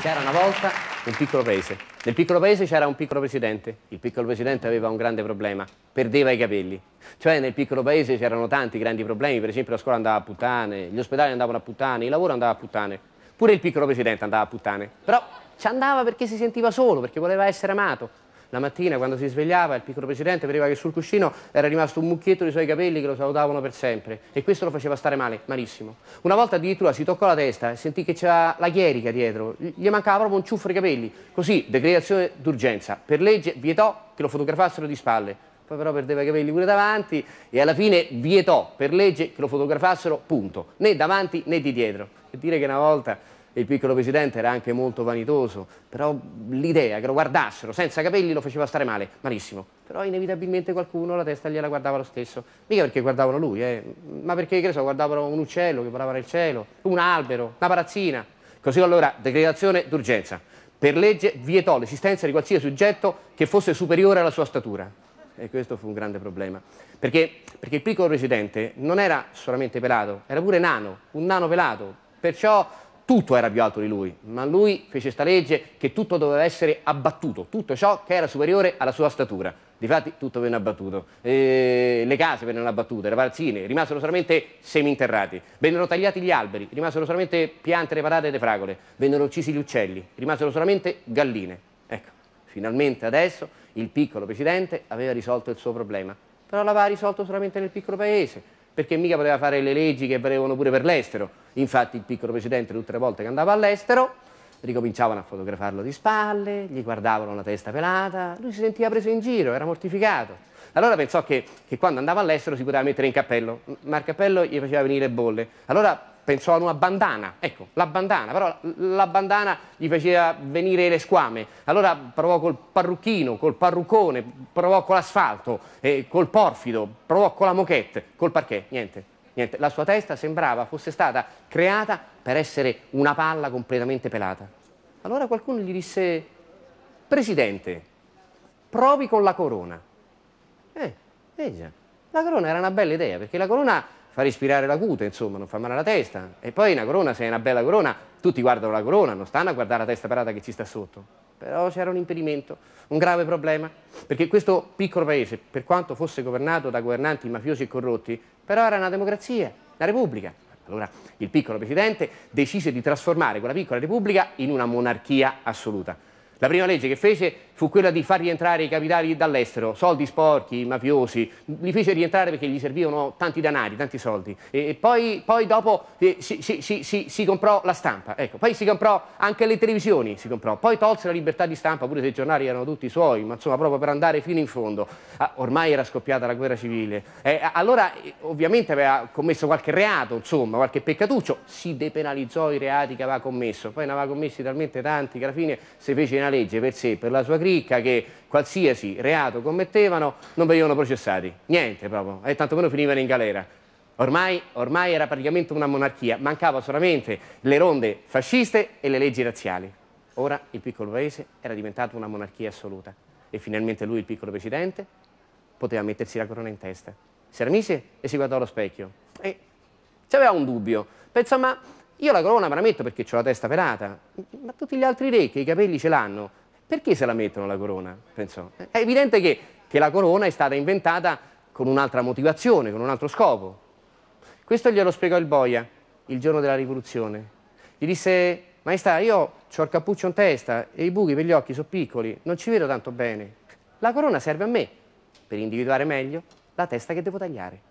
C'era una volta un piccolo paese. Nel piccolo paese c'era un piccolo presidente. Il piccolo presidente aveva un grande problema, perdeva i capelli. Cioè nel piccolo paese c'erano tanti grandi problemi, per esempio la scuola andava a puttane, gli ospedali andavano a puttane, il lavoro andava a puttane. Pure il piccolo presidente andava a puttane. Però ci andava perché si sentiva solo, perché voleva essere amato. La mattina quando si svegliava il piccolo presidente vedeva che sul cuscino era rimasto un mucchietto dei suoi capelli che lo salutavano per sempre e questo lo faceva stare male, malissimo. Una volta addirittura si toccò la testa e sentì che c'era la chierica dietro, gli mancava proprio un ciuffo di capelli. Così, decretazione d'urgenza, per legge vietò che lo fotografassero di spalle poi però perdeva i capelli pure davanti e alla fine vietò per legge che lo fotografassero, punto, né davanti né di dietro. E dire che una volta il piccolo presidente era anche molto vanitoso, però l'idea che lo guardassero senza capelli lo faceva stare male, malissimo. Però inevitabilmente qualcuno la testa gliela guardava lo stesso, mica perché guardavano lui, eh, ma perché che so, guardavano un uccello che volava nel cielo, un albero, una palazzina. Così allora, decretazione d'urgenza. Per legge vietò l'esistenza di qualsiasi soggetto che fosse superiore alla sua statura. E questo fu un grande problema. Perché, perché il piccolo presidente non era solamente pelato, era pure nano, un nano pelato. Perciò tutto era più alto di lui, ma lui fece questa legge che tutto doveva essere abbattuto, tutto ciò che era superiore alla sua statura. Difatti tutto venne abbattuto, e le case vennero abbattute, le palazzine, rimasero solamente seminterrati, vennero tagliati gli alberi, rimasero solamente piante reparate e le fragole, vennero uccisi gli uccelli, rimasero solamente galline. Ecco, finalmente adesso il piccolo presidente aveva risolto il suo problema, però l'aveva risolto solamente nel piccolo paese, perché mica poteva fare le leggi che valevano pure per l'estero Infatti il piccolo precedente tutte le volte che andava all'estero ricominciavano a fotografarlo di spalle, gli guardavano la testa pelata, lui si sentiva preso in giro, era mortificato. Allora pensò che, che quando andava all'estero si poteva mettere in cappello, ma il cappello gli faceva venire bolle. Allora pensò ad una bandana, ecco, la bandana, però la bandana gli faceva venire le squame, allora provò col parrucchino, col parruccone, provò con l'asfalto, eh, col porfido, provò con la moquette, col parquet, niente, Niente, la sua testa sembrava fosse stata creata per essere una palla completamente pelata. Allora qualcuno gli disse, Presidente, provi con la corona. Eh, eh già, la corona era una bella idea, perché la corona fa respirare la cute, insomma, non fa male alla testa. E poi una corona, se è una bella corona, tutti guardano la corona, non stanno a guardare la testa pelata che ci sta sotto però c'era un impedimento, un grave problema, perché questo piccolo paese, per quanto fosse governato da governanti mafiosi e corrotti, però era una democrazia, la repubblica. Allora il piccolo presidente decise di trasformare quella piccola repubblica in una monarchia assoluta. La prima legge che fece fu quella di far rientrare i capitali dall'estero, soldi sporchi, mafiosi, li fece rientrare perché gli servivano tanti danari, tanti soldi. E, poi, poi dopo eh, si, si, si, si, comprò la stampa, ecco. poi si comprò anche le televisioni, si comprò. poi tolse la libertà di stampa, pure se i giornali erano tutti suoi, ma insomma proprio per andare fino in fondo. Ah, ormai era scoppiata la guerra civile. Eh, allora eh, ovviamente aveva commesso qualche reato, insomma, qualche peccatuccio, si depenalizzò i reati che aveva commesso, poi ne aveva commessi talmente tanti che alla fine si fece una legge per sé, per la sua crisi, ricca che qualsiasi reato commettevano non venivano processati, niente proprio, e tantomeno finivano in galera. Ormai, ormai era praticamente una monarchia, mancava solamente le ronde fasciste e le leggi razziali. Ora il piccolo paese era diventato una monarchia assoluta e finalmente lui, il piccolo presidente, poteva mettersi la corona in testa. Si armise e si guardò allo specchio e c'aveva un dubbio. Pensò, ma io la corona me la metto perché ho la testa pelata, ma tutti gli altri re che i capelli ce l'hanno, perché se la mettono la corona? Pensò. È evidente che, che la corona è stata inventata con un'altra motivazione, con un altro scopo. Questo glielo spiegò il boia il giorno della rivoluzione. Gli disse, maestà, io ho il cappuccio in testa e i buchi per gli occhi sono piccoli, non ci vedo tanto bene. La corona serve a me per individuare meglio la testa che devo tagliare.